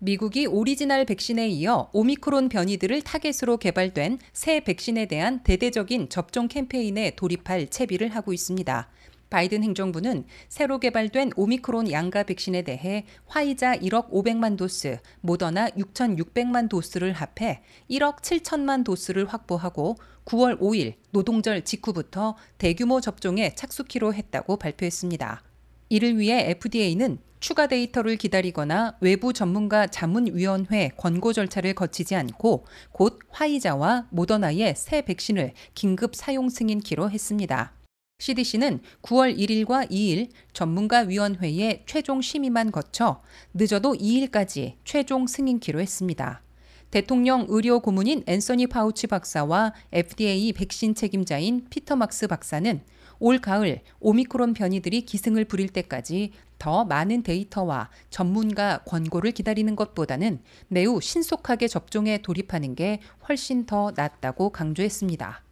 미국이 오리지널 백신에 이어 오미크론 변이들을 타겟으로 개발된 새 백신에 대한 대대적인 접종 캠페인에 돌입할 채비를 하고 있습니다. 바이든 행정부는 새로 개발된 오미크론 양가 백신에 대해 화이자 1억 500만 도스, 모더나 6,600만 도스를 합해 1억 7천만 도스를 확보하고 9월 5일 노동절 직후부터 대규모 접종에 착수키로 했다고 발표했습니다. 이를 위해 FDA는 추가 데이터를 기다리거나 외부 전문가 자문위원회 권고 절차를 거치지 않고 곧 화이자와 모더나의 새 백신을 긴급 사용 승인키로 했습니다. CDC는 9월 1일과 2일 전문가 위원회의 최종 심의만 거쳐 늦어도 2일까지 최종 승인키로 했습니다. 대통령 의료 고문인 앤서니 파우치 박사와 FDA 백신 책임자인 피터 막스 박사는 올 가을 오미크론 변이들이 기승을 부릴 때까지 더 많은 데이터와 전문가 권고를 기다리는 것보다는 매우 신속하게 접종에 돌입하는 게 훨씬 더 낫다고 강조했습니다.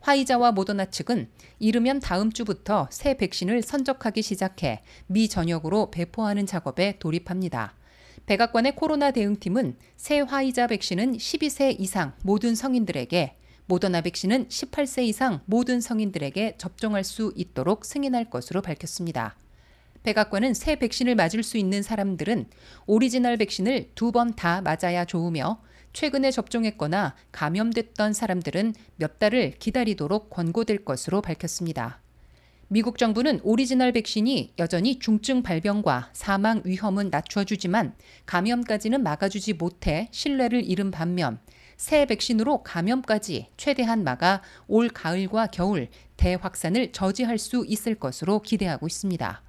화이자와 모더나 측은 이르면 다음 주부터 새 백신을 선적하기 시작해 미 전역으로 배포하는 작업에 돌입합니다. 백악관의 코로나 대응팀은 새 화이자 백신은 12세 이상 모든 성인들에게 모더나 백신은 18세 이상 모든 성인들에게 접종할 수 있도록 승인할 것으로 밝혔습니다. 백악관은 새 백신을 맞을 수 있는 사람들은 오리지널 백신을 두 번 다 맞아야 좋으며 최근에 접종했거나 감염됐던 사람들은 몇 달을 기다리도록 권고될 것으로 밝혔습니다. 미국 정부는 오리지널 백신이 여전히 중증 발병과 사망 위험은 낮춰주지만 감염까지는 막아주지 못해 신뢰를 잃은 반면 새 백신으로 감염까지 최대한 막아 올 가을과 겨울 대확산을 저지할 수 있을 것으로 기대하고 있습니다.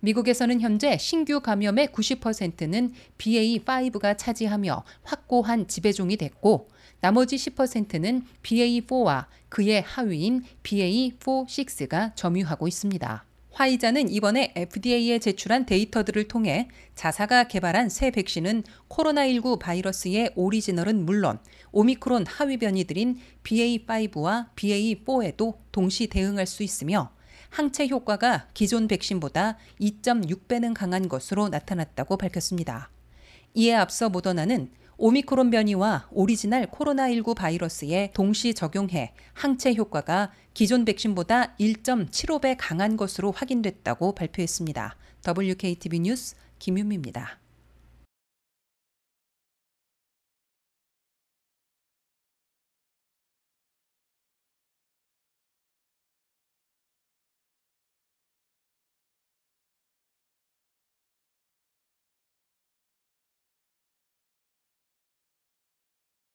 미국에서는 현재 신규 감염의 90%는 BA5가 차지하며 확고한 지배종이 됐고 나머지 10%는 BA4와 그의 하위인 BA46가 점유하고 있습니다. 화이자는 이번에 FDA에 제출한 데이터들을 통해 자사가 개발한 새 백신은 코로나19 바이러스의 오리지널은 물론 오미크론 하위 변이들인 BA5와 BA4에도 동시 대응할 수 있으며 항체 효과가 기존 백신보다 2.6배는 강한 것으로 나타났다고 밝혔습니다. 이에 앞서 모더나는 오미크론 변이와 오리지널 코로나19 바이러스에 동시 적용해 항체 효과가 기존 백신보다 1.75배 강한 것으로 확인됐다고 발표했습니다. WKTV 뉴스 김윤미입니다.